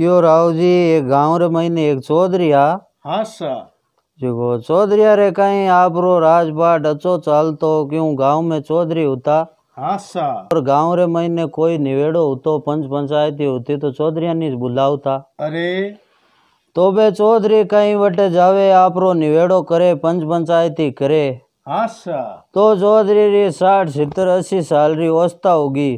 क्यों राव जी एक गाँव रे मैंने एक चौधरिया हाँ सा जो चौधरी रे कहीं आप रो राजपाट अचो चाल तो क्यों गांव में चौधरी होता हाँ और गांव रे मैंने कोई निवेड़ो होतो पंच पंचायती होती तो चौधरी नहीं बुलावता अरे तो बे चौधरी कहीं वटे जावे आप रो निवेड़ो करे पंच पंचायती करे हाँ तो चौधरी रे साठ सितर अस्सी साल री औस्ता होगी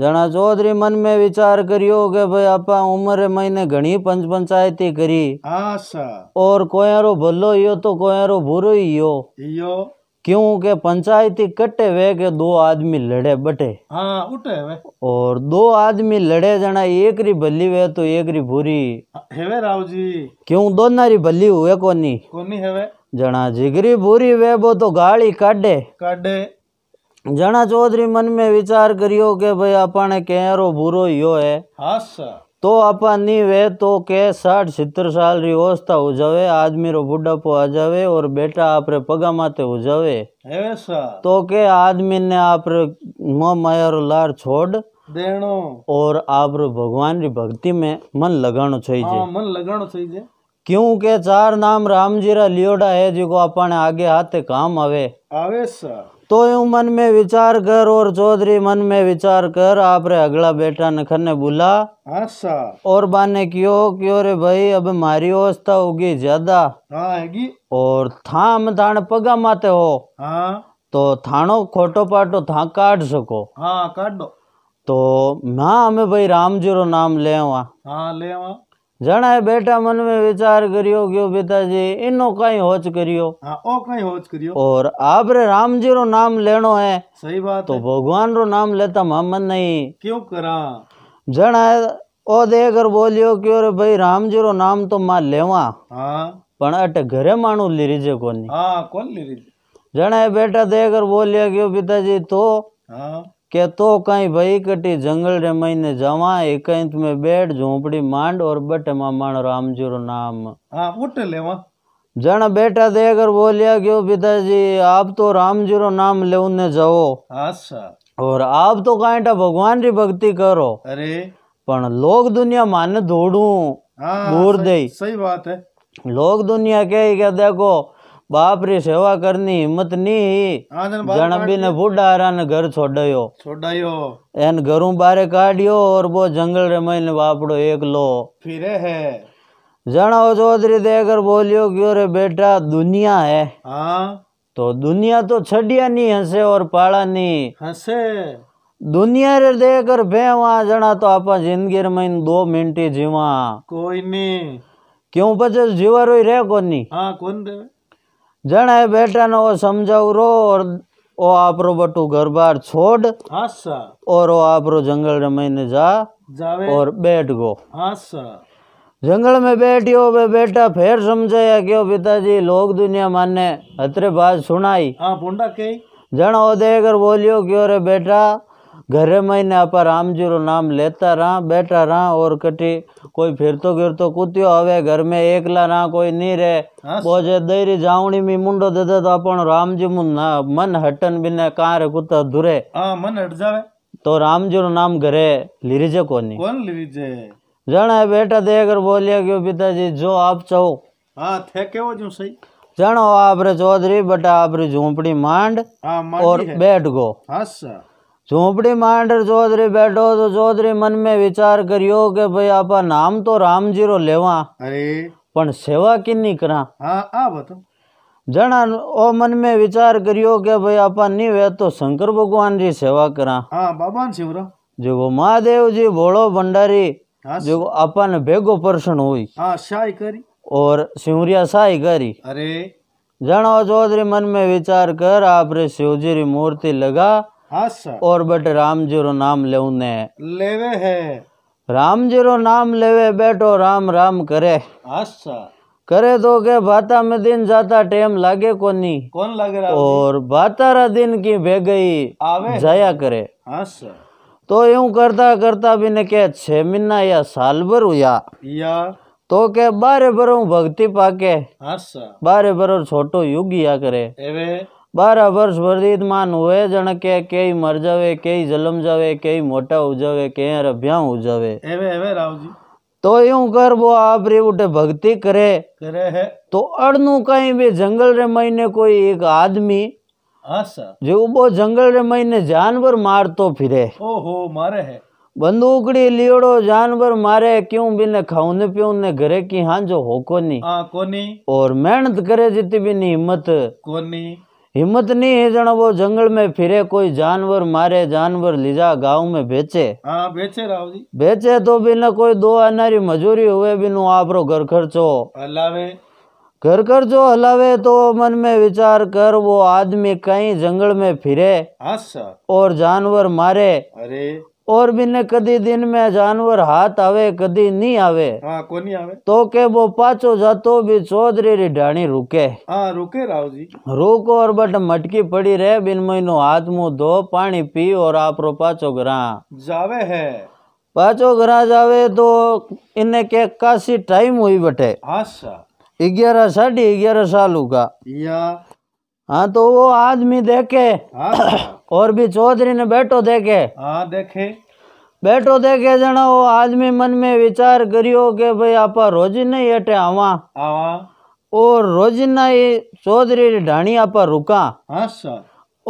जना चौधरी मन में विचार करियो के भाई કે उम्र આપા घनी पंच पंचायती करी आशा और ઓર भलो यो तो તો बुरो ही यो यो क्यों के पंचायती कटे वे के दो आदमी लड़े बटे हाँ उठे वे और दो आदमी लड़े जना एक री भली वे तो एक री बुरी है वे राव जी क्यों दोनों री भली हुए कोनी कोनी है वे जना जिगरी बुरी वे वो तो गाड़ी काटे काटे जना चौधरी मन में विचार કર્યો કે ભાઈ આપણે કેરો ભૂરો યો હે હા તો अपन वे तो के साठ सितर साल री अवस्था हो जावे आदमी रो बुढ़ापो आ जावे और बेटा आपरे पगा माते हो जावे तो के आदमी ने आपरे मोह लार छोड़ देनो और आप रो भगवान री भक्ति में मन लगानो चाहिए मन लगानो चाहिए क्यों के चार नाम राम जी रा लियोड़ा है जिको अपने आगे हाथे काम आवे आवे सर तो यूं मन में विचार कर और चौधरी मन में विचार कर आप रे अगला बेटा नखर ने बोला अच्छा। और बाने क्यों क्यों रे भाई अब मारी अवस्था होगी ज्यादा हाँ, और थाम थान पगा माते हो आ? हाँ। तो थानो खोटो पाटो था काट सको हाँ काट दो तो ना हमें भाई राम जी रो नाम ले वा हाँ ले જણાએ બેટા મનમાં વિચાર કર્યો કે પિતાજી એનો કઈ હોચ કર્યો हाँ ओ कहीं होच करियो और आपरे राम जी रो नाम लेनो है सही बात तो भगवान रो नाम लेता में मन नहीं क्यों करा जणाए ओ देकर बोलियो कि अरे भाई राम जी रो नाम तो मां लेवा हाँ पण घरे मानू लीजे कोनी हाँ कौन ले रही जणाए बेटा देकर बोलिया कि पिताजी तो हाँ के तो कई भई कटी जंगल रे मैंने जावा एक में बैठ झोपड़ी मांड और बटे मामाण जी रो नाम लेवा जन बेटा दे अगर बोलिया क्यों पिताजी आप तो राम जी रो नाम ले उन्हें जाओ अच्छा और आप तो कहटा भगवान री भक्ति करो अरे पण लोग दुनिया माने धोड़ू दूर दे सही बात है लोग दुनिया के क्या देखो बाप री सेवा करनी हिम्मत नहीं जणबी ने बुढ़ारा ने घर छोड़यो छोड़यो एन घरों बारे काढ़ियो और वो जंगल रे मैंने बापड़ो एक लो फिर है जनाओ चौधरी देकर बोलियो क्यों रे बेटा दुनिया है हाँ तो दुनिया तो छड़िया नहीं हंसे और पाड़ा नहीं हंसे दुनिया रे देकर भे वहां जना तो आप जिंदगी में दो मिनट जीवा कोई नहीं क्यों बचे जीवा रो रे को हाँ कौन देवे જણાય બેટાનો સમજાવરો रो और ओ બટુ ઘર બાર છોડ हाँ सर और वो आपरो जंगल मैंने जा जावे और बैठ गो हाँ जंगल में बैठियो वे बेटा फिर समझाया क्यों पिताजी लोग दुनिया माने अतरे बात सुनाई हां पोंडा के जन ओ देकर बोलियो क्यों रे बेटा ઘરે મહિને આપા रो नाम लेता रहा बैठा रहा और कटी कोई फिरतो गिरतो कुत्यो आवे घर में एकला ना कोई नहीं रहे हाँ बोझे देरी जावणी में मुंडो दे दे तो अपन राम जी मुन मन हटन बिना कार कुत्ता धुरे हां मन हट जावे तो राम जी रो नाम घरे लिरिजे कोनी कौन लिरिजे है बेटा देकर बोलिया कि पिताजी जो आप चाहो हां थे केवो जो सही जणो आपरे चौधरी बटा आपरी झोपड़ी मांड हाँ, और बैठ गो हां सर झोंपड़ी मांडर चौधरी बैठो तो चौधरी मन में विचार करियो के भाई आप नाम तो राम जी रो लेवा अरे पण सेवा किन्नी करा हाँ आ बताओ जना ओ मन में विचार करियो के भाई आप नी वे तो शंकर भगवान जी सेवा करा हाँ बाबा शिवरा जो वो महादेव जी भोलो भंडारी हाँ, जो अपन भेगो परसन हुई हाँ, करी और सिमरिया शाही करी अरे जना चौधरी मन में विचार कर आप रे शिवजी री मूर्ति लगा हाँ और बट राम जीरो नाम ले लेवे है राम जीरो नाम लेवे बैठो राम राम करे अच्छा करे तो के बाता में दिन जाता टेम लागे को नहीं कौन लागे और बातारा दिन की बह गई आवे जाया करे अच्छा तो यूं करता करता भी ने क्या छह महीना या साल भर या तो के बारे भरो भक्ति पाके हाँ भरो छोटो युग या करे एवे बारह वर्ष બારા વર્ષ વરદીત માન હોય જણ કે કેય મરજાવે કેય જલમ જાવે કેય મોટા ઉજાવે કે રભ્યા एवे एवे राव जी तो यूं कर वो आप रे उठे भक्ति करे करे है तो अड़नु कहीं भी जंगल रे महीने कोई एक आदमी जो वो जंगल रे महीने जानवर मार तो फिरे ओ हो मारे है बंदूकड़ी लियोड़ो जानवर मारे क्यों भी बिने खाऊने पीऊने घरे की हां जो हो कोनी आ कोनी और मेहनत करे जितनी भी हिम्मत कोनी हिम्मत नहीं है जना वो जंगल में फिरे कोई जानवर मारे जानवर लिजा गांव में बेचे हाँ बेचे राव जी बेचे तो बिना कोई दो अनारी मजूरी हुए भी आप घर खर्चो हलावे घर कर हलावे तो मन में विचार कर वो आदमी कहीं जंगल में फिरे अच्छा। और जानवर मारे अरे और बिने कदी दिन में जानवर हाथ आवे कदी नहीं आवे हाँ आवे तो के वो पाचो जातो भी चौधरी री ढाणी रुके हाँ रुके राव जी रुको और बट मटकी पड़ी रहे बिन महीनो हाथ मुंह धो पानी पी और आप रो पाचो घरा जावे है पाचो घरा जावे तो इन्हे के काशी टाइम हुई बटे ग्यारह साढ़े ग्यारह साल होगा या हाँ तो वो आदमी देखे हाँ, तो और भी चौधरी ने बैठो देखे हाँ देखे बैठो देखे जना वो आदमी मन में विचार करियो के भाई आप रोजी नहीं हटे आवा हाँ, और रोजीना ये चौधरी ढाणी आप रुका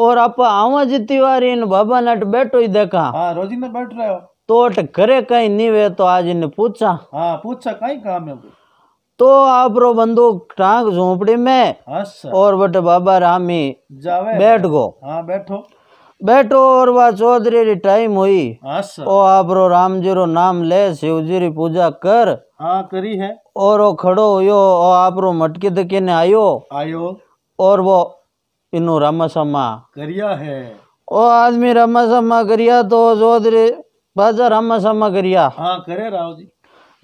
और आप आवा जी बार बाबा ने बैठो ही देखा हाँ रोजी बैठ रहे हो तो करे कहीं नहीं वे तो आज इन्हें पूछा हाँ पूछा कहीं काम है तो आप रो बंदो टांग झोंपड़े में अच्छा। और बट बाबा रामी बैठ गो हाँ बैठो बैठो और वह चौधरी री टाइम हुई अच्छा। ओ आप रो राम जी रो नाम ले शिव जी री पूजा कर हाँ करी है और वो खड़ो हुयो ओ आप रो मटके दके ने आयो आयो और वो इनो रामा समा करिया है ओ आदमी रामा समा करिया तो चौधरी बाजा रामा समा करिया हाँ करे राव जी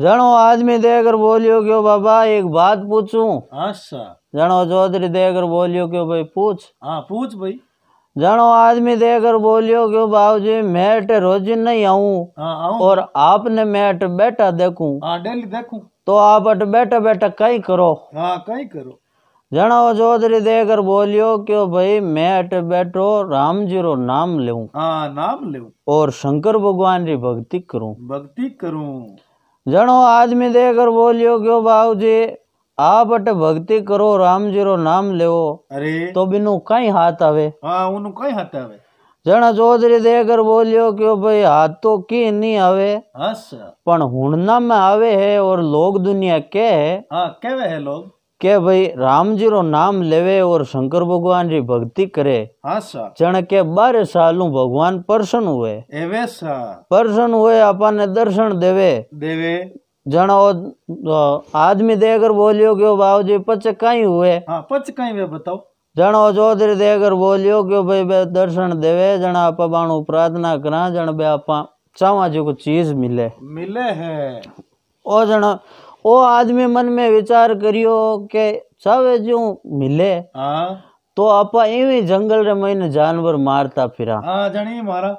जनो आदमी देकर बोलियो क्यों बाबा एक बात पूछूं अच्छा जनो चौधरी देकर बोलियो क्यों भाई पूछ हाँ पूछ भाई जनो आदमी देकर बोलियो क्यों बाबू जी मैट रोज नहीं हाँ, आऊं और आपने मैट बैठा देखूं हाँ, डेली देखूं तो आप बैठा बैठा कहीं करो हाँ कहीं करो जनो चौधरी देकर बोलियो क्यों भाई मैट बैठो राम जी रो नाम लेऊं हाँ नाम लेऊं और शंकर भगवान री भक्ति करूं भक्ति करूं જણો આદમી દેખર બોલ્યો કયો ભાવજી આપ અટ ભક્તિ કરો રામજીરો નામ લેવો અરે તો બીનું કઈ હાથ આવે હા ઓનું કઈ હાથ આવે જણા ચૌધરી દેખર બોલ્યો કે ભાઈ હાથ તો કી નહીં આવે પણ હુણના માં આવે હે ઓર લોગ દુનિયા કે હા કેવે હે લોગ के भाई राम जी रो नाम लेवे और शंकर भगवान जी भक्ति करे हाँ जन के बारह साल भगवान प्रसन्न हुए प्रसन्न हुए अपन दर्शन देवे देवे जन आदमी देकर बोलियो क्यों बाबू जी पच कई हुए पच कई हुए बताओ जनो चौधरी देकर बोलियो क्यों भाई बे दर्शन देवे जना आप बाणु प्रार्थना करा जन बे आप चावा जी को चीज मिले मिले है ओ जना ओ आदमी मन में विचार करियो के सब जो मिले हाँ। तो आप इवी जंगल रे मैंने जानवर मारता फिरा हाँ, जनी मारा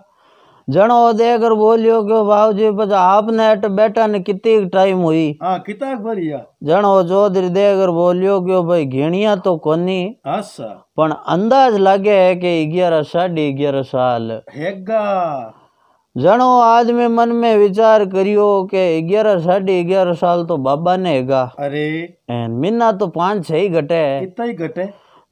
जनो देकर बोलियो कि भाव जी बस आपने अट बैठा ने कितनी टाइम हुई हाँ, कितना भरिया जनो चौधरी देकर बोलियो कि भाई घेणिया तो कोनी अच्छा। पण अंदाज लागे है कि ग्यारह साढ़े ग्यारह साल हेगा જણો આદમે મન મે વિચાર કર્યો કે અગિયાર સાડી અગિયાર સાલ તો બાબા ને હેગા અરે એન મીના તો પાંચ છ ઘટે कितना ही घटे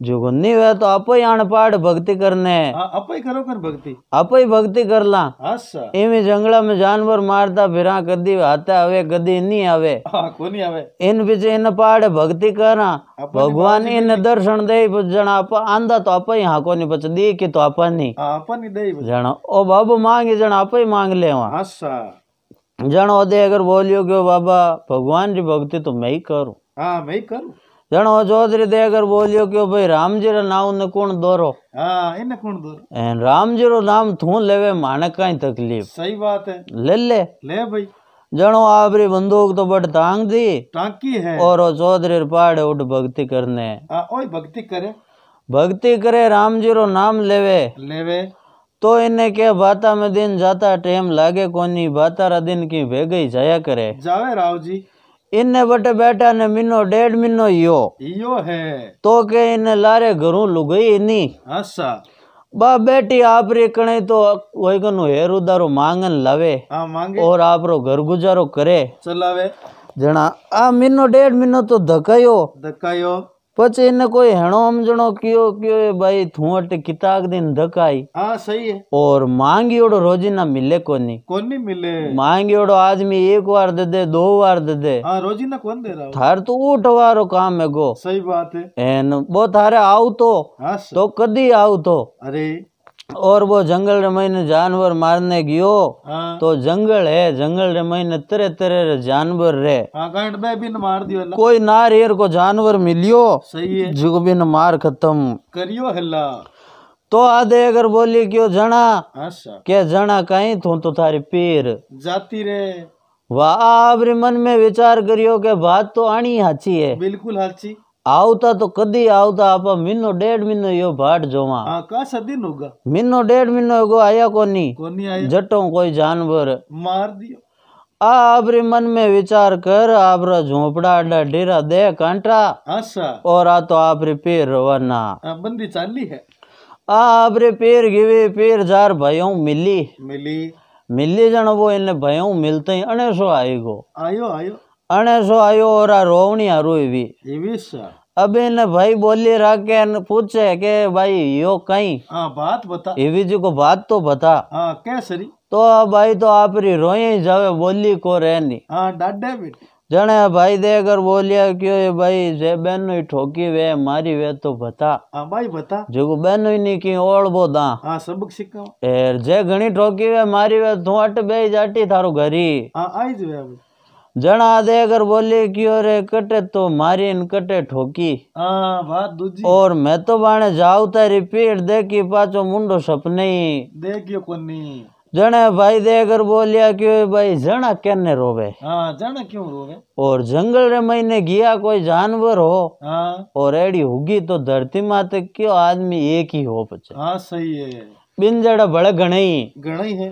जोगन्नी वे तो आप ही अनपाठ भक्ति करने हाँ, आप ही करो कर भक्ति आप ही भक्ति कर ला अच्छा। इमें जंगला में जानवर मारता फिरा कदी आते आवे कदी नहीं आवे हाँ, कोनी आवे इन पीछे इन पाड़ भक्ति करा भगवान इन दर्शन दे जना आप आंदा तो आप ही हाको नहीं बच दी की तो आप नहीं हाँ, आप नहीं दे जना ओ बाबू मांगे जना आप ही मांग ले वहां जानो दे अगर बोलियो कि बाबा भगवान जी भक्ति तो मैं ही करूँ हाँ मैं ही करूँ जनो चौधरी देकर बोलियो कि भाई राम जी रो नाम ने कौन दोरो हां इने कौन दोरो एन राम जी रो नाम थू लेवे माने काई तकलीफ सही बात है ले ले ले भाई जनो आबरी बंदूक तो बट टांग दी टांकी है और ओ चौधरी पाड़े उठ भक्ति करने हां ओई भक्ति करे भक्ति करे राम जी रो नाम लेवे लेवे तो इन्हें क्या बाता में दिन जाता टेम लागे कोनी बाता रा दिन की भेगे जाया करे जावे राव जी ઇને બટે બેટા ને મિનો ડેઢ મિનો યો યો હે તો કે ઇને લારે ઘરું લુગઈ ની હસા બા બેટી આપરી કણે તો વૈગનો હેર ઉદારો માંગન લાવે હા માંગે ઓર આપરો ઘર ગુજારો કરે ચલાવે જણા આ મિનો ડેઢ મિનો તો ધકાયો ધકાયો पच इन कोई हेणो अमजणो कियो कियो भाई थू किताक दिन धक आई सही है और मांगियोड़ो रोजीना मिले कोनी कोनी मिले मांगियोड़ो आदमी एक बार दे दे दो बार दे दे हाँ रोजीना कौन दे रहा थार तो उठवारो काम है गो सही बात है एन वो थारे आऊ तो तो कदी आऊ तो अरे और वो जंगल मैंने जानवर मारने गयो हाँ। तो जंगल है जंगल मैंने तरह तरह जानवर रे हाँ, बिन मार दियो कोई नारियर को जानवर मिलियो सही है जो बिन मार खत्म करियो हल्ला तो आधे अगर बोली क्यों जना अच्छा। के जना कहीं थू तो थारी पीर जाती रे वाह मन में विचार करियो के बात तो आनी हाची है बिल्कुल हाची આવતા तो कदी આવતા आप મહિનો ડેઢ મહિનો यो भाट जो हाँ का सदिन होगा મહિનો ડેઢ મહિનો એગો આયા કોની कोनी आया જટો कोई जानवर मार दियो आ आपरे मन में विचार कर आपरा झोपड़ा अड्डा डेरा दे कांटा आशा और आ तो आपरे पैर रवाना बंदी चाली है आ आपरे पैर गिवे पैर जार भयो मिली मिली मिली जण वो इन भयो मिलते ही अने सो आएगो आयो आयो अने सो आयो और आ रोवणी अब इन भाई बोली राके पूछे के भाई यो कहीं बात बता इवी जी को बात तो बता कैसरी तो भाई तो आप री रोए जावे बोली को रहनी जने भाई देकर बोलिया क्यों ये भाई जे बहन ठोकी वे मारी वे तो बता आ भाई बता जो बहन नहीं की ओल बो दा हां सबक सिखा एर जे घणी ठोकी वे मारी वे तू अट बे जाटी थारो घरी हां आई जवे जना दे अगर बोले कि और कटे तो मारी इन कटे ठोकी बात दूजी और मैं तो बाने जाऊ तारी पीठ देखी पाचो मुंडो सपने देखियो कोनी जने भाई दे अगर बोलिया कि भाई जना कहने रोवे जना क्यों रोवे और जंगल रे मैंने गया कोई जानवर हो और एड़ी होगी तो धरती माते क्यों आदमी एक ही हो पचे हाँ सही है बिन जड़ा बड़े गणई गणई है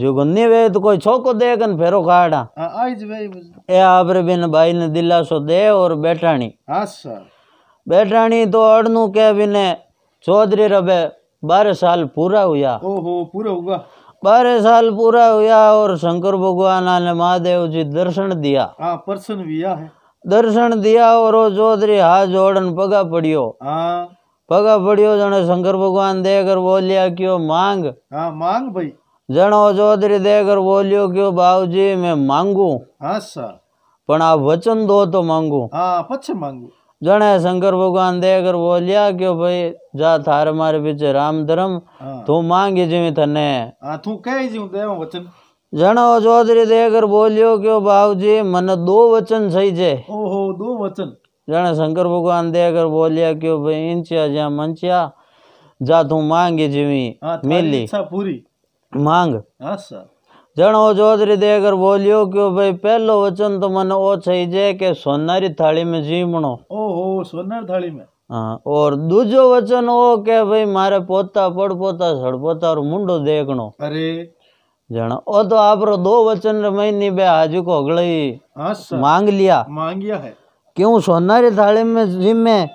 जुगन्नी वे तो कोई छोको दे कन फेरो काड़ा हाँ, आज भाई ए आबरे बिन भाई ने दिलासो दे और बैठाणी हां सर बैठाणी तो अड़नु के बिने चौधरी रबे बारह साल पूरा हुआ पूरा हुआ बारह साल पूरा हुआ और शंकर भगवान ने महादेव जी दर्शन दिया हाँ, प्रसन्न है दर्शन दिया और चौधरी हाथ जोड़न पगा पड़ियो हाँ। पगा पड़ियो जने शंकर भगवान देकर बोलिया क्यों मांग आ, मांग भाई जनो चौधरी देकर बोलियो क्यों बाबूजी मैं मांगू हाँ आप वचन दो तो मांगू हाँ, पच्छे मांगू जने शंकर भगवान देकर बोलिया क्यों भाई जा थार मारे पीछे राम धर्म हाँ। तू मांग जीवी थने हाँ, तू कह वचन जनो चौधरी देकर बोलियो क्यों बाबूजी मन दो वचन सही जे ओहो दो वचन जने शंकर भगवान देकर बोलिया क्यों भाई इंचिया जा मंचिया जा तू मांगी जीवी मिली पूरी માંગ જણ ઓછો જ રીતે અગર બોલ્યો કે ભાઈ પહેલો વચન તો મને ઓ થઈ જાય કે સોનારી થાળીમાં જીમણો ઓહો સોનાર થાળીમાં હા ઓર દૂજો વચન ઓ કે ભાઈ મારે પોતા પડપોતા સડપોતા મુંડો દેખણો અરે જણ ઓ તો આપરો દો વચન મહિની બે હાજુ કો અગળઈ માંગ લિયા માંગ્યા હે क्यों सोनारी थाली में जिम में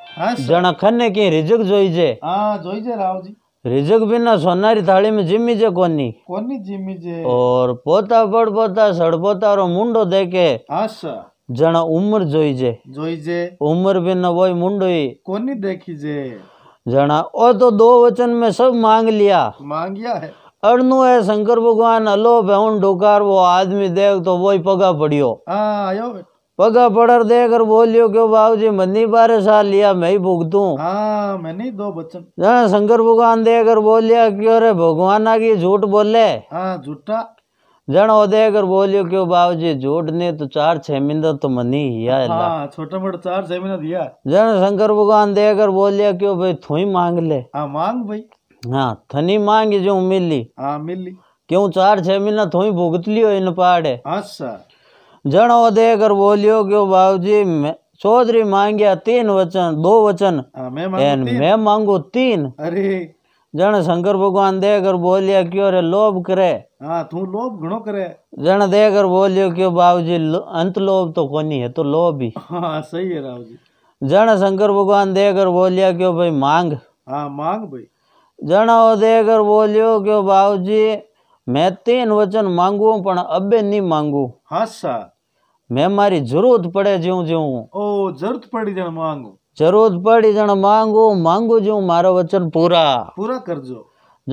जन खन की रिजक जोईजे हां जोईजे राव जी रिजक बिना सोनारी थाली में जिमी जे कोनी कोनी जिमी जे और पोता बड़ पोता सड़ पोता रो मुंडो देखे आशा अच्छा। जना उम्र जोई जे जोई जे उम्र बिना वही मुंडो ही कोनी देखी जे जना ओ तो दो वचन में सब मांग लिया मांगिया है अड़नु है शंकर भगवान अलो भवन डोकार वो आदमी देख तो वही पगा पड़ियो हाँ आयो पगा पड़ देकर बोलियो क्यों बाबू जी मनी बारह साल लिया मैं ही भुगतू हाँ मैं दो बच्चन शंकर भगवान देकर बोलिया क्यों रे भगवान आगे झूठ बोले हाँ, झूठा जन ओ देकर बोलियो क्यों बाबू जी झूठ ने तो चार छह महीना तो मनी हिया हाँ, छोटा मोटा चार छह महीना दिया जन शंकर भगवान देकर बोलिया क्यों भाई थू ही मांग ले आ, हाँ, मांग भाई हाँ थनी मांगी जो मिली हाँ मिली क्यों चार छह महीना थू ही भुगत लियो इन पहाड़े अच्छा जन दे कर बोलियो क्यों बाबूजी चौधरी मांगिया तीन वचन दो वचन हाँ, मैं मैं मांगू तीन अरे जन शंकर भगवान दे कर बोलिया क्यों रे लोभ करे हाँ, तू लोभ घणो करे जन दे कर बोलियो क्यों बाबूजी अंत लोभ तो कोनी है तो लोभ ही हाँ, सही है राव जी जन शंकर भगवान दे कर बोलिया क्यों भाई मांग हाँ मांग भाई जन वो कर बोलियो क्यों बाबूजी मैं तीन वचन मांगू पर अबे नहीं मांगू हाँ सा मैं मारी जरूरत पड़े ज्यो ज्यो ओ जरूरत पड़ी जन मांगू जरूरत पड़ी जन मांगो मांगू जो मारा वचन पूरा पूरा कर जो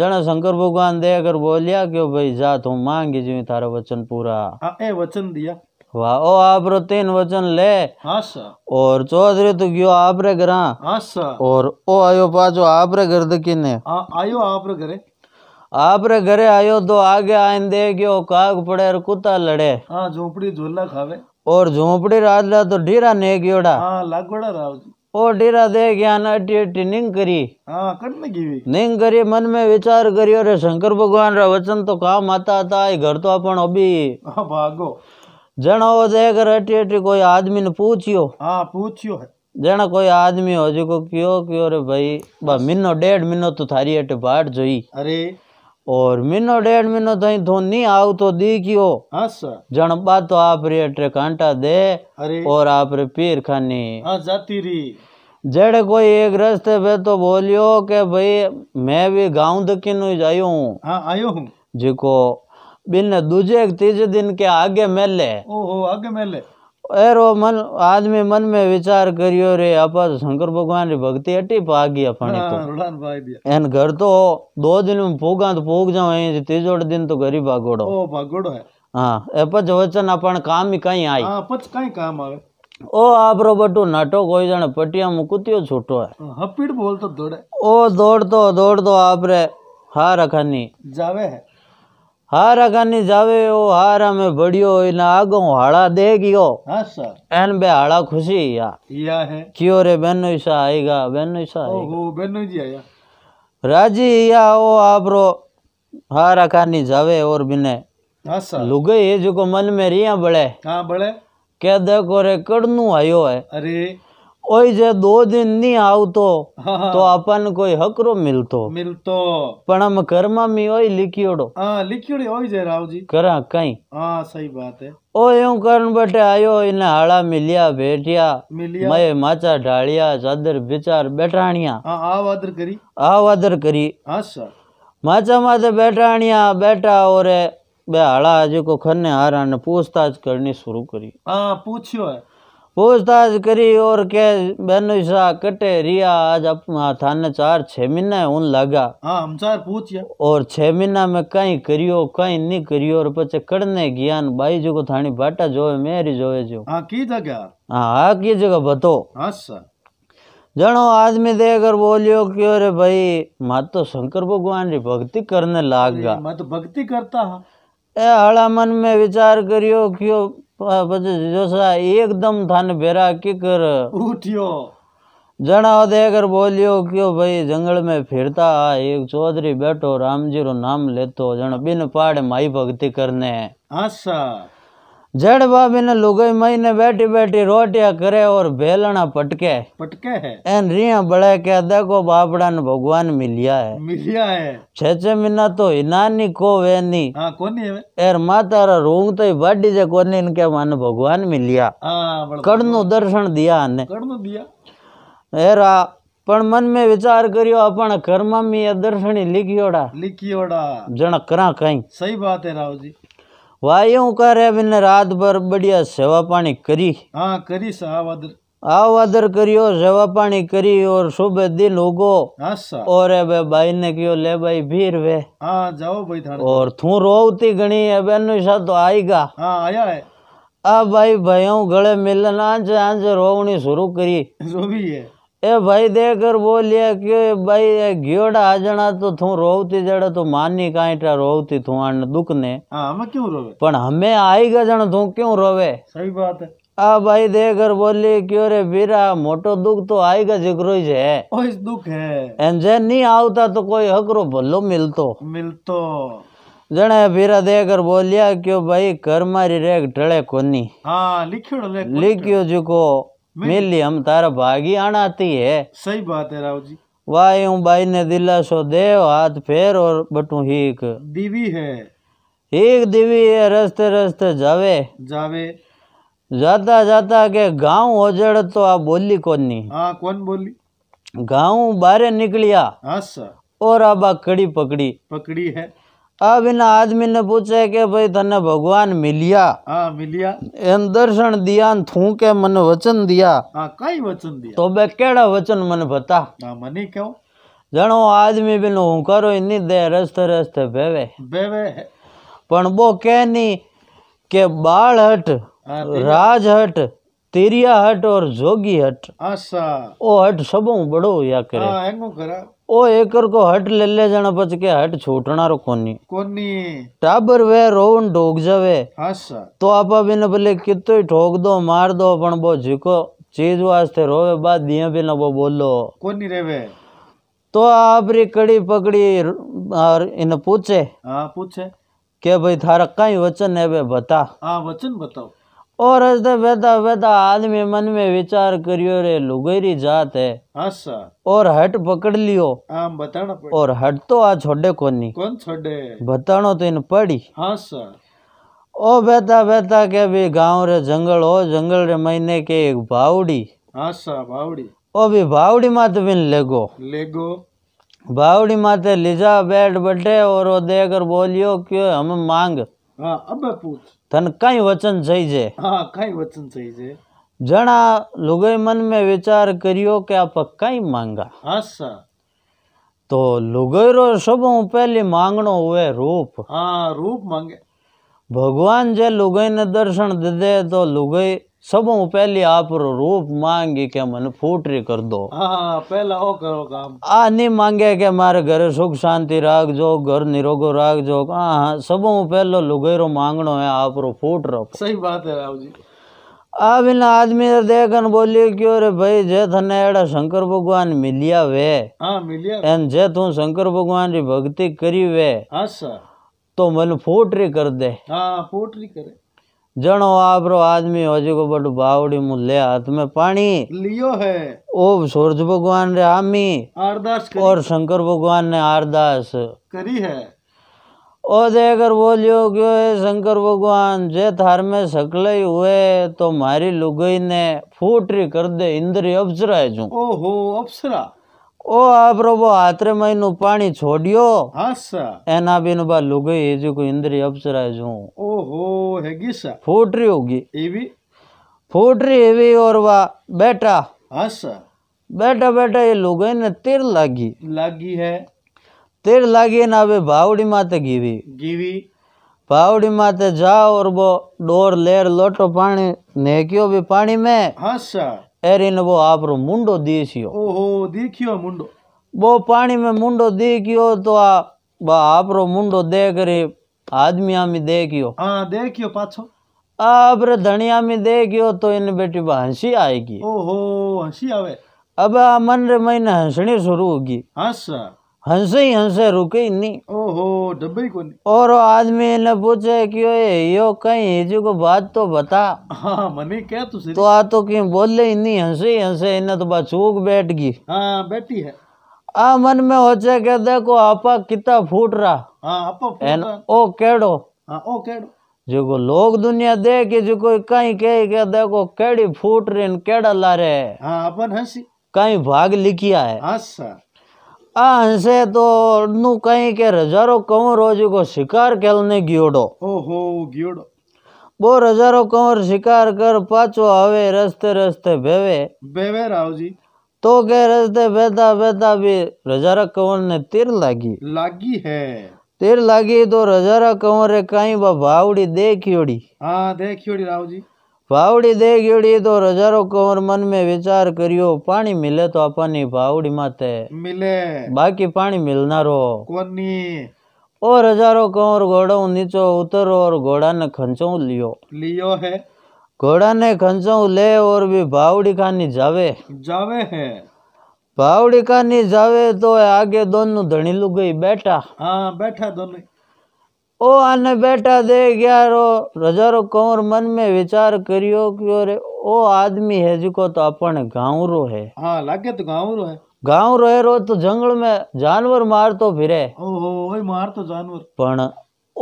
जन शंकर भगवान दे अगर बोलिया क्यों भाई जा तू मांगी जो तारा वचन पूरा ए वचन दिया वाह ओ आप रो तीन वचन ले और चौधरी तू गयो आप रे घरा और ओ आयो पाचो आप रे घर दिन आयो आप रे घरे आप रे घरे आयो तो आगे आन दे गयो काग पड़े और कुत्ता लड़े हाँ झोपड़ी झोला खावे और झोपड़ी राजला तो डेरा ने गयोड़ा हाँ लागोड़ा राव जी और डेरा दे गया ना टी टी निंग करी हाँ करने की भी निंग करी मन में विचार करियो रे शंकर भगवान रा वचन तो काम आता था घर तो अपन अभी हाँ भागो जनो देकर अटी अटी कोई आदमी ने पूछियो हाँ पूछियो है जना कोई आदमी हो जो को क्यों क्यों रे भाई बा मिनो डेढ़ मिनो तो थारी अटे बाट जोई अरे और मिनो डेढ़ मिनो ताई तो नहीं आव तो दी हाँ, जन बात तो आप रे अटे कांटा दे और आप रे पीर खानी हाँ, जाती रही जड़े कोई एक रस्ते पे तो बोलियो के भाई मैं भी गांव दकिन आयो हूँ हाँ, आयो हूँ जिको बिन दूजे तीजे दिन के आगे मेले ओ, ओ आगे मेले એરો મન આદમી મન મે વિચાર કર્યો રે આપા શંકર ભગવાન રી ભક્તિ અટી પા ગયા ફણી તો એન ઘર તો દો દિન में ભોગા તો ભોગ જાઉં એ ત્રીજો દિન તો ઘરી ભાગોડો ઓ ભાગોડો હે હા એ પછ વચન આપણ કામ ઈ કઈ આઈ હા પછ કઈ કામ આવે ઓ આપરો બટુ નાટો કોઈ જણ પટિયા મુકુતિયો છૂટો હે હપીડ બોલ તો દોડે ઓ દોડતો દોડતો આપરે હા રખાની જાવે હે हारा कानी जावे ओ हारा में बड़ियो इन आगो हाड़ा दे गियो हाँ, एन बे हाड़ा खुशी या या है क्यों रे बेनो ईसा आएगा बेनो ईसा राजी या ओ आपरो हारा कानी जावे और बिने हाँ, लुगे ये जो को मन में रिया बड़े हां बड़े के देखो रे कड़नू आयो है अरे ओए जे दो दिन नहीं आवतो हाँ।, हाँ तो अपन हाँ। कोई हकरो मिलतो मिलतो पण हम कर्मा में ओए लिखियोड़ो हां लिखियोड़ी ओए जे राव जी करा कई हां सही बात है ओ यूं करन बटे आयो इने हाड़ा मिलिया बैठिया मैं माचा ढालिया चादर बिचार बैठाणिया हां आव करी आव करी हां सर माचा माथे बैठाणिया बैठा और बे हाड़ा जो खन्ने हारा ने पूछताछ करनी शुरू करी हां पूछियो है पूछताछ करी और के बेनो सा कटे रिया आज अपना थाने चार छह महीना है उन लगा हाँ हम चार पूछ या। और छह महीना में कहीं करियो कहीं नहीं करियो और पचे कड़ने ज्ञान भाई जो को थानी बाटा जो है मेरी जो है जो हाँ की जगह हाँ हाँ की जगह बतो अच्छा। जनो आदमी देकर बोलियो कि अरे भाई मैं तो शंकर भगवान री भक्ति करने लाग गया मैं तो भक्ति करता हाँ ए हड़ा मन में विचार करियो कि जोसा एकदम थाने बेरा कि कर उठियो जना देकर बोलियो क्यों भाई जंगल में फिरता एक चौधरी बैठो राम जी रो नाम लेतो जना बिन पहाड़ माई भक्ति करने अच्छा जड़ बाबी ने लुगाई मई ने बैठी बैठी रोटिया करे और बेलना पटके पटके है एन रिया बड़े के देखो बापड़ा ने भगवान मिलिया है मिलिया है छे छे महीना तो हिनानी को हाँ, वे नी एर माता रा रोंग तो बाडी जे कोनी इनके मन भगवान मिलिया हां कड़नो दर्शन दिया ने कड़नो दिया एरा पण मन में विचार करियो अपन कर्म में મેં लिखियोड़ा लिखियोड़ा લીખીઓડા करा कई सही बात है राव जी वा यूं करे बिन रात भर बढ़िया सेवा पानी करी हाँ करी साहब आवादर करियो सेवा पानी करी और सुबह दिन उगो अच्छा। और अबे भाई ने कहो ले भाई भीर वे आ, हाँ, जाओ भाई और थू रोवती गणी अब तो आएगा हाँ, आया है आ भाई भाइयों गले मिलना आज आज रोवनी शुरू करी जो भी है ए भाई देख कर बोलिया कि भाई घेड़ा आ जाना तो थू रोवती जड़े तो मानी काईटा रोवती थू अन दुख ने हां क्यों रोवे पण हमें आई गजन थू क्यों रोवे सही बात है आ भाई देख कर बोली क्यों रे बीरा मोटो दुख तो आएगा जिक्रो ही है ओ इस दुख है एन जे नहीं आवता तो कोई हकरो भलो मिलतो मिलतो जने बीरा देख कर बोलिया क्यों भाई कर्मारी रेग टळे कोनी हां लिखियो लिखियो जो को मिली हम तारा भागी आती है सही बात है राव जी वाह बाई ने दिला सो दे हाथ फेर और बटू हीक दीवी है एक दीवी है रस्ते रस्ते जावे जावे जाता जाता के गांव हो जड़ तो आप बोली कौन नहीं हाँ कौन बोली गांव बारे निकलिया और अब कड़ी पकड़ी पकड़ी है अब इन आदमी ने पूछे के भाई तने भगवान मिलिया हाँ मिलिया एन दर्शन दिया थू के मन वचन दिया हाँ कई वचन दिया तो बे केड़ा वचन मन बता हाँ मने क्यों जनो आदमी बिन हुंकारो इनी दे रस्ते रस्ते बेवे बेवे पण बो कहनी के बाल हट हाँ, राज हट तेरिया हट और जोगी हट आसा ओ हट सब बड़ो या करे ओ एकर को हट ले ले जाना बच के हट छोटना रो कोनी कोनी टाबर वे रोवन ढोक जावे आसा तो आप आपा न बोले कितो ही ठोक दो मार दो अपन बो झिको चीज वास्ते रोवे बाद दिया भी न बो बोलो कोनी रे वे तो आप रे कड़ी पकड़ी और इन पूछे हां पूछे के भाई थारा कई वचन है बे बता हां वचन बताओ और असदे वेदा बैदा आदमी मन में विचार करियो रे लुगेरी जात है अच्छा। और हट पकड़ लियो आम बताना पड़ी। और हट तो आ छोड़े नहीं कौन छोड़े बताना तो इन पड़ी हाँ अच्छा। सर ओ बेटा बेटा के भी गांव रे जंगल हो जंगल रे महीने के एक बावड़ी हाँ अच्छा, भावड़ी ओ भी बावड़ी माते बिन लेगो लेगो भावड़ी माते लिजा बैठ बटे और वो देकर बोलियो क्यों हम मांग હા અબે પૂછ તન કઈ વચન થઈ છે હા કઈ વચન થઈ છે જણા લુગઈ મન મે વિચાર કર્યો કે આપ કઈ માંગા હા સા તો લુગઈરો સબો પહેલી માંગણો હોય રૂપ હા રૂપ માંગે ભગવાન જે લુગઈને દર્શન દીધે તો લુગઈ सबों पहले आप रूप मांगे के मन फूटरी कर दो हाँ, पहला वो करो काम आ नहीं मांगे के मारे घर सुख शांति राख जो घर निरोगो राख जो हाँ, हाँ सबों पहलो लुगेरो मांगनो है आप रो फूट रो सही बात है राव जी अब इन आदमी देखन बोली क्यों रे भाई जे थने एड़ा शंकर भगवान मिलिया वे हाँ, एन जे तू शंकर भगवान री भक्ति करी वे अच्छा। तो मन फूटरी कर दे फूटरी करे जणो आपरो आदमी हो जो बड़ बावड़ी मुले हाथ में पानी लियो है ओ सूरज भगवान रे हामी आरदास और शंकर भगवान ने आरदास करी है ओ देकर बोलियो क्यों है शंकर भगवान जे थार में सकले हुए तो मारी लुगई ने फूटरी कर दे इंद्री अप्सरा है जो ओहो अप्सरा ओ आ प्रभु हाथरे मई नु पानी छोड़ियो एना बीन बा लुगई जो को इंद्री अपसरा जो ओहो हैगी सा फूट रही होगी एवी फूट रही एवी और वा बेटा हां बेटा बेटा ये लुगई ने तिर लागी लागी है तिर लागी ना बे बावड़ी माते गीवी गीवी बावड़ी माते जा और वो डोर लेर लोटो पानी नेकियो भी पानी में हां एरिन वो आप रो मुंडो देखियो ओहो देखियो मुंडो वो पानी में मुंडो देखियो तो आ बा आप रो मुंडो देख रे आदमी आमी देखियो हां देखियो पाछो आप रे धनिया में देखियो तो इन बेटी बा हंसी आएगी ओहो हंसी आवे अब मन रे मैंने हंसनी शुरू होगी अच्छा हंसे ही हंसे रुके ही नहीं ओहो डब्बे को कोनी और आदमी ने पूछे कि ओए यो कहीं हिजू को बात तो बता हाँ मने क्या तू तो आ तो क्यों बोले ही नहीं हंसे ही हंसे इन तो बात चूक बैठ गई हाँ बैठी है आ मन में हो होचे के देखो आपा कितना फूट रहा हाँ आपा फूट रहा ओ केड़ो हाँ ओ केड़ो जो को लोग दुनिया दे के जो कोई कहीं कह के देखो केड़ी फूट रही केड़ा ला रहे हाँ अपन हंसी कहीं भाग लिखिया है हाँ सर आंसे तो नू कहीं के रजारो कंवर वजू को शिकार खेलने गियोडो ओहो गियोडो बो रजारो कंवर शिकार कर पाचो आवे रस्ते रस्ते बेवे बेवे राव जी तो के रस्ते बेता बेता भी रजारा कंवर ने तीर लागी लागी है तीर लागी तो रजारा कंवर रे कहीं बा भावड़ी देखियोड़ी हां देखियोड़ी राव जी ભાવડી દે ગીડી તો હજારો કવર મન મેં વિચાર કર્યો પાણી મિલે તો આપણને ભાવડી માતે મિલે બાકી પાણી મિલનારો કોની ઓર હજારો કવર ઘોડો નીચો ઉતરો ઓર ઘોડાને ખંચો લિયો લિયો હે ઘોડાને ખંચો લે ઓર भी ભાવડી કાની જાવે જાવે હે ભાવડી કાની જાવે તો આગે દોનું ધણી લુગઈ બેઠા હા બેઠા દોનું ओ आने बैठा देख यारो हजारो कंवर मन में विचार करियो क्यों रे ओ आदमी है जिको तो अपने गाँव रो है हाँ लागे तो गाँव रो है गाँव रो है रो तो जंगल में जानवर मार तो फिरे ओ मार तो जानवर पण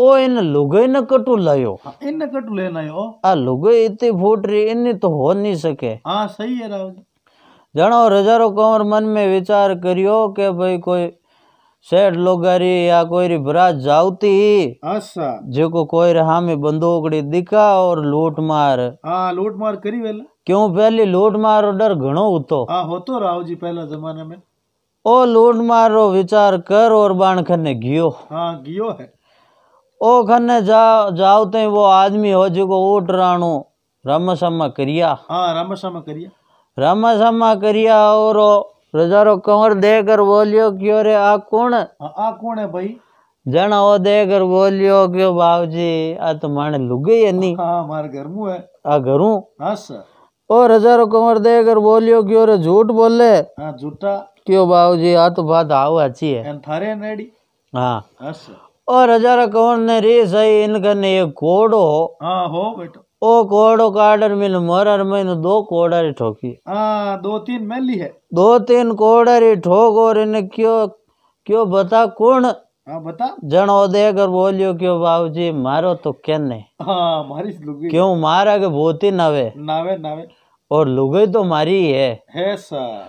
ओ इन लुगई न कटु लायो हाँ, इन कटु लेना आयो आ लुगई इतनी फूट रही इन तो हो नहीं सके हाँ सही है राव जनो रजारो कंवर मन में विचार करियो के भाई कोई सेठ लोगारी या कोई री बरात जावती अच्छा जेको कोई रे हमें बंदूकड़ी दिखा और लूट मार हां लूट मार करी वेला क्यों पहले लूट मार डर घणो होतो हां होतो राव जी पहला जमाने में ओ लूट मार विचार कर और बाण खने गियो हां गियो है ओ खने जा जावते वो आदमी हो जेको ऊट राणो रामसमा करिया हां रामसमा करिया रामसमा करिया और रजारो कंवर देकर बोलियो क्यों रे आ कौन हाँ, आ कौन है भाई जना वो देकर बोलियो क्यों बाबूजी आ तो माने लुगे है नी हां हमारे घर में है आ घरू हां सर और हजारों कंवर देकर बोलियो क्यों रे झूठ बोले हां झूठा क्यों बाबूजी आ तो बात आओ अच्छी है थारे नेड़ी हां और हाँ, हजारों कंवर ने रे सही इनका ने एक घोड़ो हां हो बेटो ओ कोड़ो काडर मिल मोरर मैंने दो कोड़र ठोकी आ, दो तीन मेली है दो तीन कोड़र ठोक और इन्हें क्यों क्यों बता कौन हाँ बता जन अगर बोलियो क्यों बाबू जी मारो तो केन है हाँ मारी लुगी क्यों मारा के भूती नवे नावे नावे और लुगई तो मारी है है सर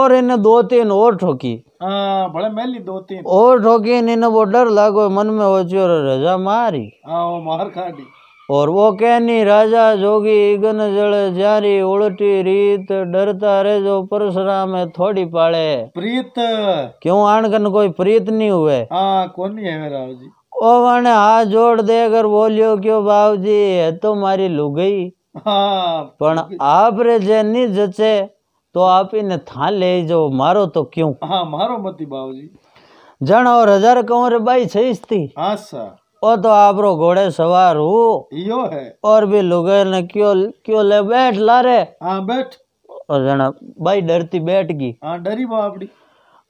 और इन्हें दो तीन और ठोकी आ, हाँ, बड़े मैली दो तीन और ठोकी इन्हें वो डर लागो मन में हो रजा मारी हाँ वो मार खाटी और वो कहनी राजा जोगी गन जल जारी उलटी रीत डरता रे जो परशुराम है थोड़ी पाले प्रीत क्यों आनकन कोई प्रीत नहीं हुए हाँ कौन नहीं है मेरा जी ओ वण हाथ जोड़ देकर बोलियो क्यों बाबू जी है तो मारी लु पण आप रे जे नहीं जचे तो आप इन्हें था ले जो मारो तो क्यों हाँ मारो मती बाबू जी जन और हजार कहूं रे बाई छईस थी हाँ सर ओ तो आप रो घोड़े सवार हूँ यो है और भी लोग ने क्यों क्यों ले बैठ ला रहे हाँ बैठ और जना भाई डरती बैठ गई हाँ डरी वो बापड़ी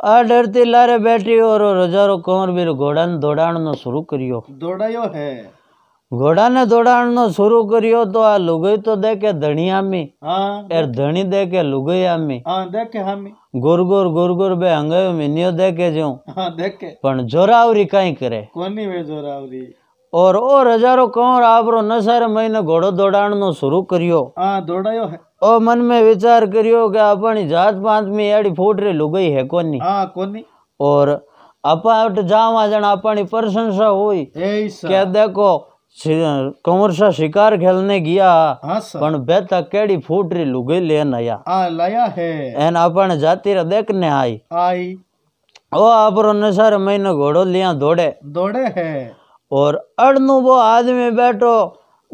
आ डरती लारे बैठी और रजारो कौर भी घोड़ा ने दौड़ान शुरू करियो दौड़ायो है ઘોડાને દોડાણનો શરૂ કર્યો તો આ લુગઈ તો દેખે ધણિયામી એર ધણી દેખે લુગઈ આમી દેખે હામી ગોરગોર ગોરગોર બે હંગાયો મિનિયો દેખે જો દેખે પણ જોરાવરી કઈ કરે કોની વે જોરાવરી ઓર ઓર હજારો કોર આવરો નસારે મહિને ઘોડો દોડાણનો શરૂ કર્યો હા દોડાયો હે ઓ મન મે વિચાર કર્યો કે આપણી જાત પાંચમી એડી ફૂટ રે લુગઈ હે કોની હા કોની ઓર અપાટ જાવા જણ આપણી પ્રશંસા હોય કે દેખો कंवर सा शिकार खेलने गया हाँ बेता केड़ी फूटरी लुगे ले नया आ लाया है एन अपन जाती रे देखने आई आई ओ आप सारे महीने घोड़ो लिया दौड़े दौड़े है और अड़नु वो आदमी बैठो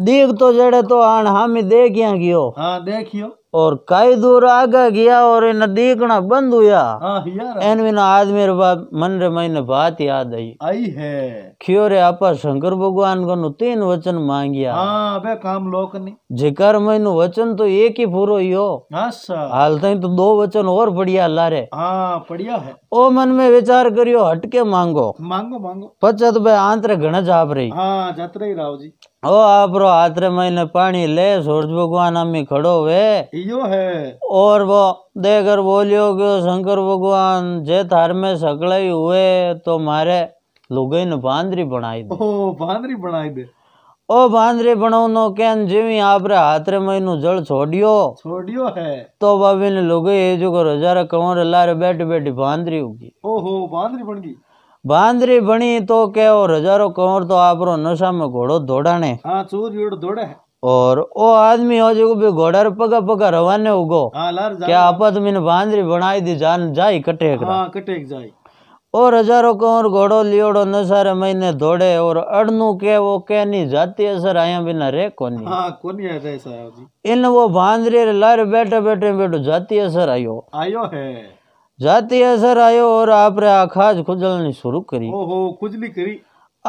देख तो जड़े तो आन हामी देखिया गियो हाँ देखियो और कई दूर आगे गया और नदी देखना बंद हुआ एन बिना आदमी मन रे मई ने बात याद आई आई है क्यों रे शंकर भगवान को तीन वचन मांगिया हाँ, काम लोक नहीं जिकर मैंने वचन तो एक ही पूरो ही हो अच्छा। हाल तय तो दो वचन और बढ़िया ला रे हाँ, बढ़िया है ओ मन में विचार करियो हटके मांगो मांगो मांगो पचत भाई आंतरे घना जाप रही हाँ, जात रही राव जी ओ आप हाथ रे मैंने पानी ले सूरज भगवान अम्मी खड़ो वे यो है और वो देकर बोलियो कि शंकर भगवान जे थार में सकल हुए तो मारे लुगई ने बांदरी बनाई दे ओ बांदरी बनाई दे ओ बांदरी बनाउनो केन जीवी आपरे हाथ रे मैंने जल छोड़ियो छोड़ियो है तो बाबी ने लुगाई जो कर हजारा कमर लारे बैठी बैठी बांदरी होगी ओहो बांदरी बन गई बांदरी बनी तो के और हजारो कंवर तो आप नशा में घोड़ो दौड़ाने हाँ, और ओ आदमी हो जो भी घोड़ा पगा पगा रवाने उगो हाँ, क्या आपत मिन बांदरी बनाई दी जान जाई कटे हाँ, कटे जाए और हजारों कंवर घोड़ो लियोड़ो नसारे महीने दौड़े और अड़नू के वो के नहीं जाती असर आया बिना रे कोनी हाँ, कोनी है इन वो बांदरी लार बैठे बैठे बैठो जाती असर आयो आयो है जाति असर आयो और आपरे आखाज खुजलनी शुरू करी ओहो खुजली करी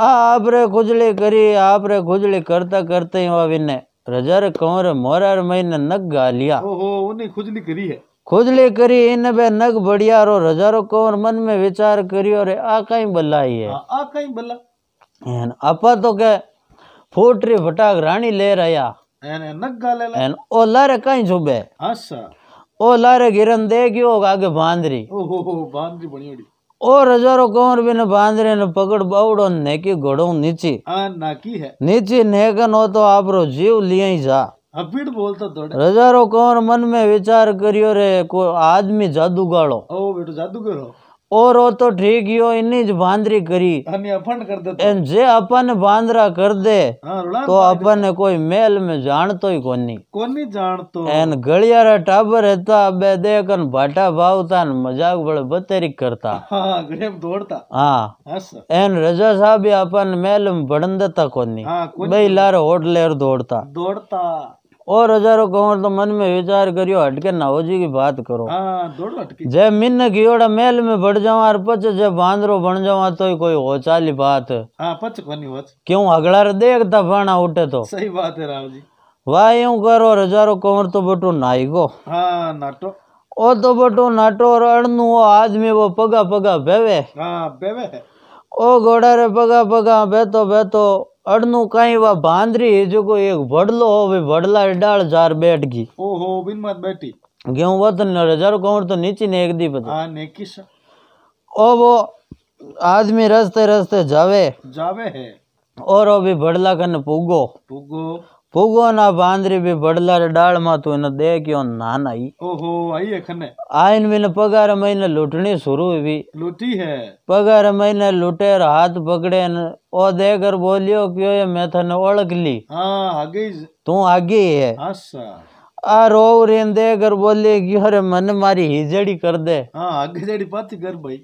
आपरे खुजली करी आपरे खुजली करता करते ही वाविने रजर कमर मोरर महीने नग गा लिया ओहो उन्हें खुजली करी है खुजली करी इन बे नग बढ़िया रो रजारो कमर मन में विचार करी और आ कहीं बल्ला ही है हाँ, आ कहीं बल्ला एन अपा तो के फूटरी फटाक रानी ले रहा एन नग गा ले एन ओ लारे कहीं छुबे अच्छा हाँ, ओ लारे गिरन दे गयो आगे बांधरी बांदरी बनी ओडी ओ रजारो कोमर बिन बांदरे ने पकड़ बावड़ो ने की घोड़ो नीचे हां नाकी है नीचे नेगन हो तो आपरो जीव लिए ही जा अबीड बोलता तो दौड़े रजारो कोमर मन में विचार करियो रे को आदमी जादूगाड़ो ओ बेटो जादूगर हो और वो तो ठीक यो इन्हीं बांदरी करी अपन कर दे तो। जे अपन बांदरा कर दे हाँ, तो अपन कोई मेल में जान तो ही कोनी कोनी जान तो। एन गलिया टाबर है ता देखन भाटा भावता मजाक बड़े बतेरी करता हाँ गड़ेम दौड़ता हाँ एन रजा साहब अपन मेल में बढ़न देता कोनी हाँ, भाई लार होटलेर दौड़ता दौड़ता और हजारों कौर तो मन में विचार करियो हटके नाहोजी की बात करो हाँ, जय मिन्न गियोड़ा मेल में बढ़ जावा पच जय बांदरो बन जावा तो कोई हो चाली बात हाँ, पच क्यों अगला देख दफाना उठे तो सही बात है राम जी वाह यूं करो हजारों कौर तो बटू नाई हाँ नाटो ओ तो बटू नाटो और अड़नू वो आदमी वो पगा पगा बेवे हाँ बेवे ओ घोड़ा रे पगा पगा बेतो बेतो अड़नु काई वा बांदरी है जो को एक बड़लो हो वे वडला डाल जार बैठ गई ओहो बिन मत बैठी गेहूं वतन न रजारो कौन तो नीचे ने एक दी पता हां नेकी सा ओ वो आदमी रस्ते रस्ते जावे जावे है और अभी भड़ला कन पुगो पुगो पोगो ना भी बड़लारे डाल मा तू दे क्यों नान आई ओहो आई है खने आइन में पगार महीने लूटनी शुरू हुई भी लूटी है पगार महीने लूटे हाथ पकड़े न ओ देकर बोलियो क्यों ये मैं थने ओळख ली हां आगे तू आगे है अच्छा आ रो रेन देकर बोले कि अरे मन मारी हिजड़ी कर दे हां आगे जड़ी पाती कर भाई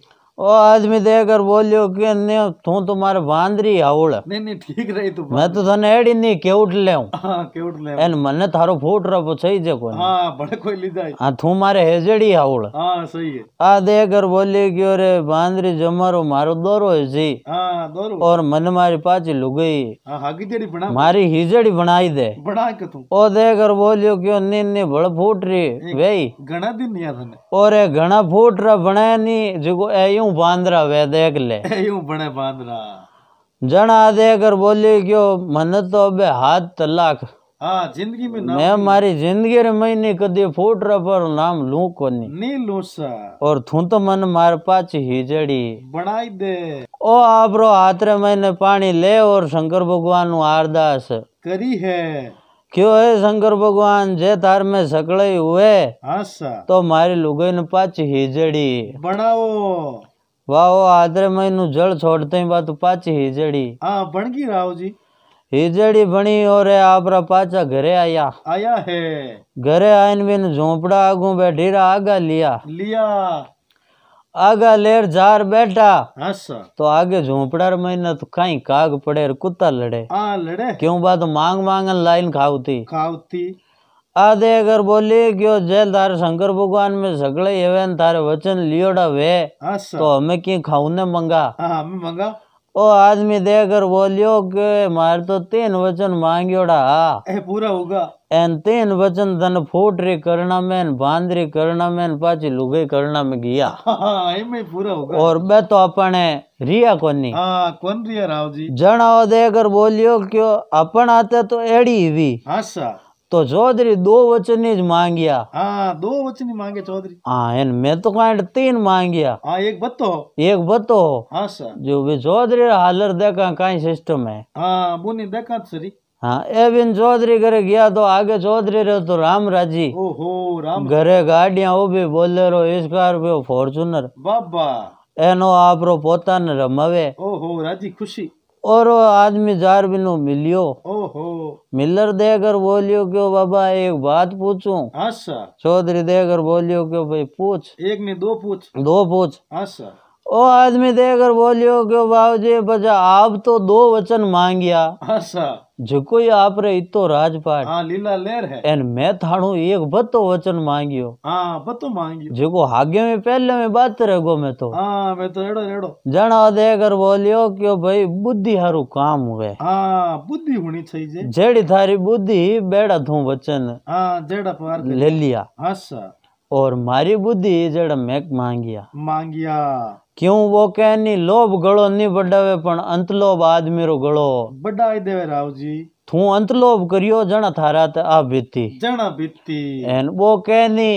ओ आदमी देकर बोलियो के ने तू तो मारे बांदरी आवल नहीं नहीं ठीक रही तू मैं तो थाने एड़ी नहीं के उठ ले हूं हां के उठ ले एन मने थारो फूट रो सही जे कोनी हां बड़े कोई ली जाए हां तू मारे हेजड़ी आवल हां सही है आ देकर बोलियो कि अरे बांदरी जमारो मारो दोरो है जी हां दोरो और मन मारी पाची लुगई हां हागी जेड़ी बना मारी हिजड़ी बनाई दे बना के तू ओ देकर बोलियो कि नी नी बल फूट रही वेई घणा दिन नहीं आ थाने और घणा फूट रा बनाया नहीं जको ए यूं यूं बांद्रा वे देख ले यूं बने बांद्रा जना दे अगर बोली क्यों मन तो अबे हाथ तलाक हाँ, जिंदगी में मैं मारी जिंदगी रे मैं नहीं कदी फूट रा पर नाम लू को नहीं नहीं लू सा और थू तो मन मार पाच हिजड़ी बनाई दे ओ आप रो हाथ रे मैंने पानी ले और शंकर भगवान नु आरदास करी है क्यों है शंकर भगवान जे तार में सकड़े हुए हाँ, तो मारी लुगाई ने पाच हिजड़ी बनाओ વાહો मई મહિનું જળ છોડતે બાત પાછી હિજડી હા ભણગી રાવ જી हिजड़ी बनी और आपरा पाचा घरे आया आया है घरे आइन बिन झोंपड़ा आगू बैठीरा आगा लिया लिया आगा लेर जार बैठा तो आगे झोंपड़ा महीना तो कहीं काग पड़े कुत्ता लड़े आ लड़े क्यों बात मांग मांगन लाइन खावती खावती आधे अगर बोले क्यों जेल तारे शंकर भगवान में सगड़े एवं तारे वचन लियोड़ा वे अच्छा। तो हमें क्यों खाऊ ने मंगा हाँ, हमें मंगा ओ आदमी दे अगर बोलियो के मार तो तीन वचन मांगियोड़ा पूरा होगा एन तीन वचन धन फूट रे करना में बांध रे करना में पाची लुगे करना में गया हाँ, हाँ में पूरा होगा और बे तो अपने रिया कोनी हाँ, कौन रिया राव जी जनाओ देकर बोलियो क्यों अपन आते तो एड़ी हुई तो चौधरी दो वचन मांगिया हाँ दो वचन मांगे चौधरी हाँ मैं तो कहा तीन मांगिया हाँ एक बत्तो एक बत्तो हाँ सर जो भी चौधरी हालर देखा कहीं सिस्टम है तो हाँ बुनी देखा सर हाँ एविन चौधरी घरे गया तो आगे चौधरी रहे तो राम राजी ओहो राम घरे गाड़िया वो भी बोले रो स्कॉर्पियो फॉर्चुनर बाबा एनो आप रो पोता ने रमवे ओहो राजी खुशी और वो आदमी जार बिनो मिलियो मिलर देकर बोलियो क्यों बाबा एक बात पूछूं अच्छा। चौधरी देकर बोलियो क्यों भाई पूछ एक ने दो पूछ दो पूछ अच्छा ओ आदमी देकर बोलियो क्यों बाबू जी बजा आप तो दो वचन मांगिया झुको अच्छा। आप रे इतो राजपाट हाँ लीला लेर है एन मैं थाणो एक बतो वचन मांगियो हाँ बतो मांगियो झुको आगे में पहले में बात रहो मैं तो हाँ मैं तो एड़ो एड़ो जना देकर बोलियो क्यों भाई बुद्धि हारू काम हुए हाँ बुद्धि होनी चाहिए जेड़ी थारी बुद्धि बेड़ा थू वचन हाँ जेड़ा पार ले लिया हाँ और मारी बुद्धि जेड़ा मैं मांगिया मांगिया क्यों वो कह नहीं लोभ गड़ो नहीं बढ़ावे पण अंत लोभ आदमी रो गड़ो बढ़ाई देवे राव जी थू अंत लोभ करियो जना थारा ते आ बीती जणा बीती एन वो कहनी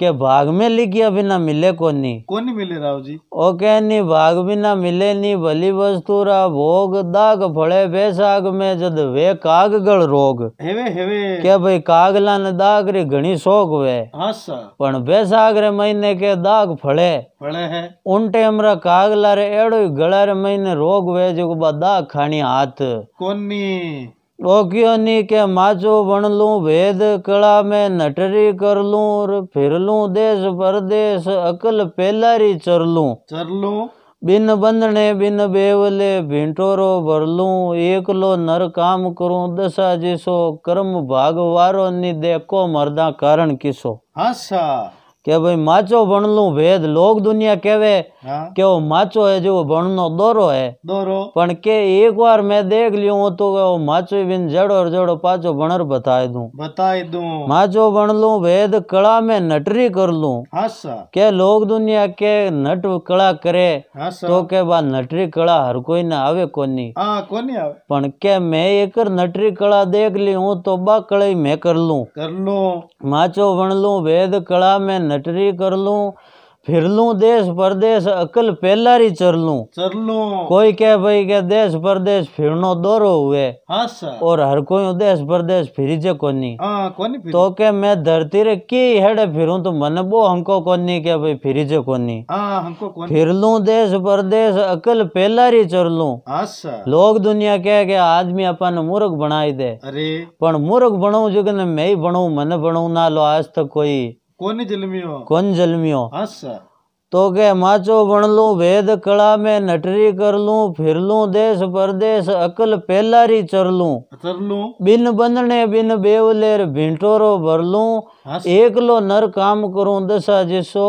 के भाग में लिखिया बिना मिले कोनी कोनी मिले राव जी ओ कहनी भाग बिना मिले नी भली वस्तु रा भोग दाग फड़े बेसाग में जद वे काग गल रोग हेवे हेवे के भाई कागला ने दाग रे घणी शौक वे हां पण बेसाग रे महीने के दाग फड़े फड़े है उन टाइम रा कागला रे एड़ो ही गला रे महीने रोग वे जो बा दाग खानी हाथ कोनी ઓગિયોની કે માચું વણલું ભેદ કળા મેં નટરી કરલું ફિરલું દેશ પરદેશ અકલ પેલારી ચરલું ચરલું બિન બંધણે બિન બેવલે ભીંટોરો ભરલું એકલો નર કામ કરું દશા જીસો કર્મ ભાગવારો ની દેખો મરદા કારણ કિસો હા સા के भाई माचो बनलो भेद लोग दुनिया कहवे के वो माचो है जो बनो दोरो है दोरो पण के एक बार मैं देख लियो तो वो माचो बिन जड़ो और जड़ो पाचो बनर बताए दू बताए दू माचो बनलो भेद कला में नटरी कर लू के लोग दुनिया के नट कला करे तो के बाद नटरी कला हर कोई ना आवे कोनी हां कोनी आवे पण के मैं एक नटरी कला देख ली हूं तो बा कलाई मैं कर लू कर लूं माचो बनलो भेद कला में नटरी कर लू फिर लू देश परदेश अकल पहला ही चर लू चर लू कोई कह भाई के देश परदेश फिरनो दोरो हुए हाँ और हर कोई देश परदेश फिर जे कोनी हाँ, तो के मैं धरती रे की हेड़े फिरूं तो मन बो हमको कोनी के भाई फिर जे हाँ, कोनी फिर लू देश परदेश अकल पहला ही चर लू लोग दुनिया कह के आदमी अपन मूर्ख बनाई दे अरे पर मूर्ख बनऊ जो मैं ही बनऊ मन बनऊ ना लो आज तक कोई कौन जलमियो तो के माचो बन लूं भेद कला में नटरी कर लूं फिर लूं देश परदेश अकल पेलारी चर लूं चर लूं बिन बंधने बिन बेवलेर भिंटोरो भर लूं एक लो नर काम करू दशा जिसो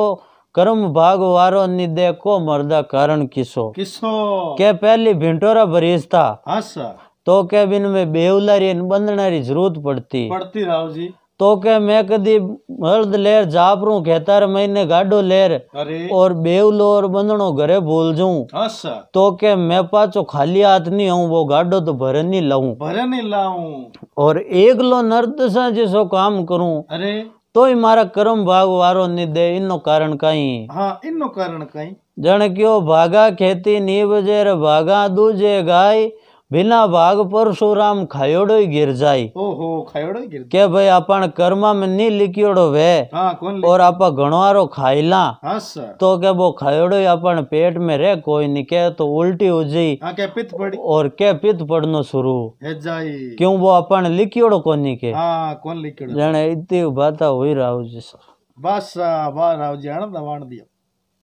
कर्म भाग वारो निदे को मरदा कारण किसो किसो के पहली भिंटोरा भरीसता तो के बिन में बेवलारी बंधना जरूरत पड़ती पड़ती राव जी तो के मैं कदी हल्द लेर जापरू खेतर महीने गाडो लेर और बेवलो और बंधनो घरे भूल जाऊं अच्छा। तो के मैं पाचो खाली हाथ नहीं हूं वो गाडो तो भरे नहीं लाऊ भरे नहीं लाऊं और एक लो नर्द सा जिसो काम करू अरे तो ही मारा कर्म भाग वारो नहीं दे इनो कारण कई हाँ इनो कारण कई जन क्यों भागा खेती नीबजे भागा दूजे गाय बिना भाग परशुराम खायोड़ो ही गिर जाई ओहो खायोड़ो गिर के भाई अपन कर्मा में नहीं लिखियोड़ो वे हाँ, और आप घणवारो खाई ला हाँ, तो के वो खायोड़ो ही अपन पेट में रे कोई नहीं के तो उल्टी हो जी हाँ, के पित पड़ी और के पित पड़नो शुरू क्यों वो अपन लिखियोड़ो को नहीं के हाँ, कौन लिखियोड़ो जने इतनी बात हुई राहुल जी सर बस वाह राव जी आनंद दिया